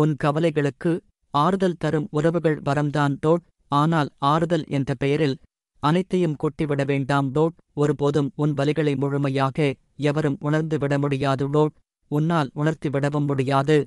உன் கவலைகளுக்கு ஆறுதல் தரும் உறவுகள் வரம்தான் டோட் ஆனால் ஆறுதல் என்ற பெயரில் அனைத்தையும் கொட்டிவிட வேண்டாம் டோட் ஒருபோதும் உன் வலிகளை முழுமையாக எவரும் உணர்ந்துவிட முடியாது டோட் உன்னால் உணர்த்திவிடவும் முடியாது